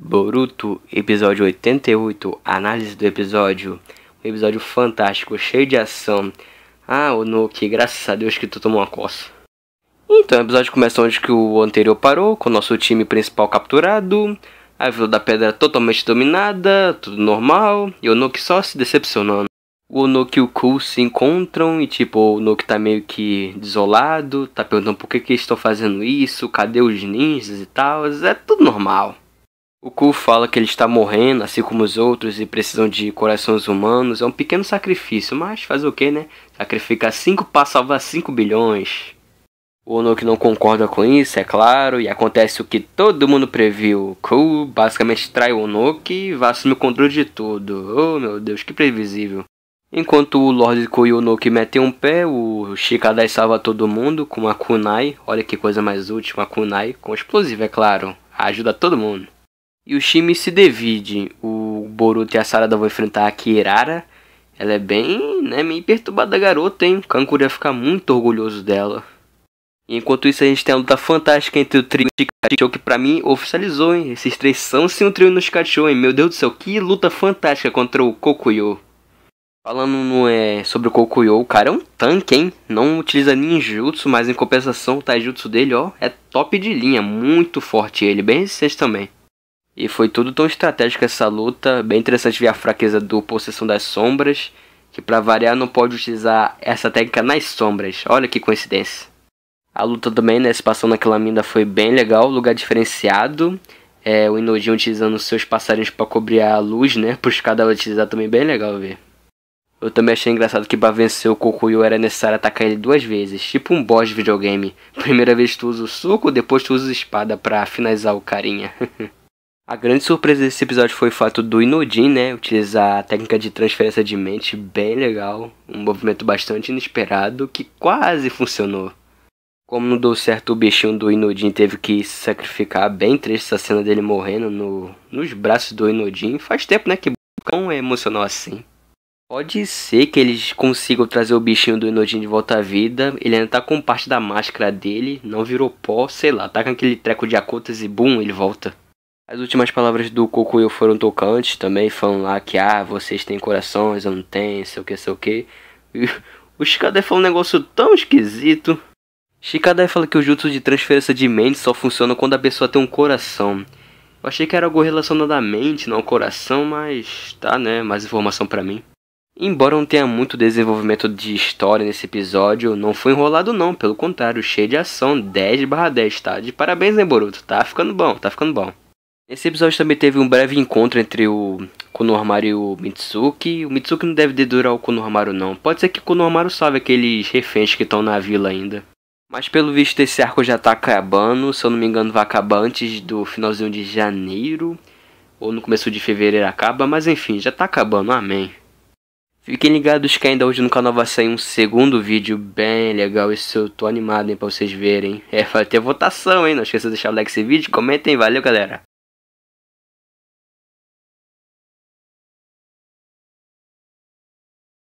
Boruto, episódio 88, análise do episódio. Um episódio fantástico, cheio de ação. Ah, Onoki, graças a Deus que tu tomou uma coça. Então, o episódio começa onde que o anterior parou, com o nosso time principal capturado, a Vila da Pedra totalmente dominada, tudo normal, e Onoki só se decepcionando. O Onoki e o Ku se encontram e, tipo, o Onoki tá meio que desolado, tá perguntando por que que eles estão fazendo isso, cadê os ninjas e tal, é tudo normal. O Ku fala que ele está morrendo, assim como os outros, e precisam de corações humanos. É um pequeno sacrifício, mas faz o que, né? Sacrificar 5 para salvar 5 bilhões. O que não concorda com isso, é claro, e acontece o que todo mundo previu. Ku basicamente trai o Ono e vai assumir o controle de tudo. Oh meu Deus, que previsível. Enquanto o Lord Ku e o que metem um pé, o Shikadai salva todo mundo com uma kunai. Olha que coisa mais útil, uma kunai com explosivo, é claro. Ajuda todo mundo. E o time se divide. O Boruto e a Sarada vão enfrentar a Kirara. Ela é bem, né, meio perturbada garota, hein? O Kankuri ia ficar muito orgulhoso dela. E enquanto isso, a gente tem a luta fantástica entre o trio e Show, que pra mim oficializou, hein? Esses três são sim um trio no Show, hein? Meu Deus do céu, que luta fantástica contra o Kokuyo. Falando no, é, sobre o Kokuyo, o cara é um tanque, hein? Não utiliza ninjutsu, mas em compensação o taijutsu dele, ó, é top de linha. Muito forte ele, bem resistente também. E foi tudo tão estratégico essa luta. Bem interessante ver a fraqueza do Possessão das Sombras, que para variar não pode utilizar essa técnica nas sombras. Olha que coincidência. A luta também, né, passando naquela mina foi bem legal, lugar diferenciado. É, o Inodinho utilizando seus passarinhos para cobrir a luz, né, para os cadáveres utilizar também bem legal ver. Eu também achei engraçado que para vencer o Kokuyo era necessário atacar ele duas vezes, tipo um boss de videogame. Primeira vez tu usa o suco, depois tu usa a espada para finalizar o carinha. A grande surpresa desse episódio foi o fato do Inodin, né, utilizar a técnica de transferência de mente bem legal, um movimento bastante inesperado que quase funcionou. Como não deu certo, o bichinho do Inodin teve que se sacrificar bem triste essa cena dele morrendo no, nos braços do Inodin. Faz tempo, né, que cão é emocional assim. Pode ser que eles consigam trazer o bichinho do Inodin de volta à vida. Ele ainda tá com parte da máscara dele, não virou pó, sei lá, tá com aquele treco de acotas e bum, ele volta. As últimas palavras do Cocuyo foram tocantes também, falando lá que, ah, vocês têm corações, eu não tenho, sei o que, sei o que. o Shikadai falou um negócio tão esquisito. Shikadai fala que o jutsu de transferência de mente só funciona quando a pessoa tem um coração. Eu achei que era algo relacionado à mente, não ao coração, mas tá, né, mais informação para mim. Embora não tenha muito desenvolvimento de história nesse episódio, não foi enrolado não, pelo contrário, cheio de ação, 10 barra 10, tá? De parabéns, né, Boruto? Tá ficando bom, tá ficando bom. Esse episódio também teve um breve encontro entre o Konohamaru e o Mitsuki. O Mitsuki não deve dedurar o Konohamaru não. Pode ser que o Konohamaru salve aqueles reféns que estão na vila ainda. Mas pelo visto esse arco já tá acabando, se eu não me engano vai acabar antes do finalzinho de janeiro. Ou no começo de fevereiro acaba, mas enfim, já tá acabando, amém. Fiquem ligados que ainda hoje no canal vai sair um segundo vídeo bem legal, esse eu tô animado, hein, pra vocês verem. É, vai ter votação, hein, não esqueça de deixar o like nesse vídeo, comentem, valeu galera.